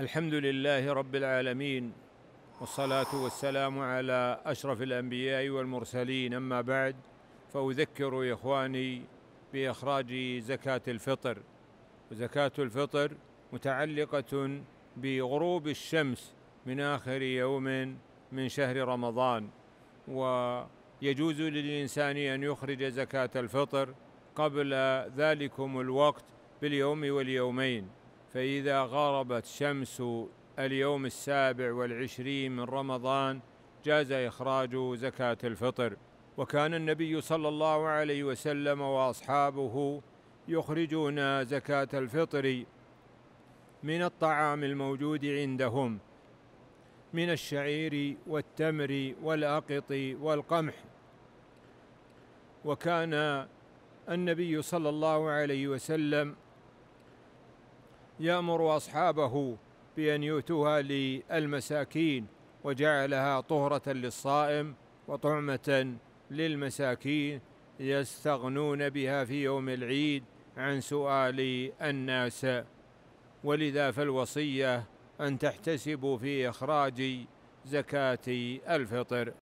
الحمد لله رب العالمين والصلاة والسلام على أشرف الأنبياء والمرسلين أما بعد فأذكر إخواني بإخراج زكاة الفطر وزكاة الفطر متعلقة بغروب الشمس من آخر يوم من شهر رمضان ويجوز للإنسان أن يخرج زكاة الفطر قبل ذلكم الوقت باليوم واليومين فإذا غربت شمس اليوم السابع والعشرين من رمضان جاز إخراج زكاة الفطر وكان النبي صلى الله عليه وسلم وأصحابه يخرجون زكاة الفطر من الطعام الموجود عندهم من الشعير والتمر والأقط والقمح وكان النبي صلى الله عليه وسلم يأمر أصحابه بأن يؤتوها للمساكين وجعلها طهرة للصائم وطعمة للمساكين يستغنون بها في يوم العيد عن سؤال الناس ولذا فالوصية أن تحتسبوا في إخراج زكاة الفطر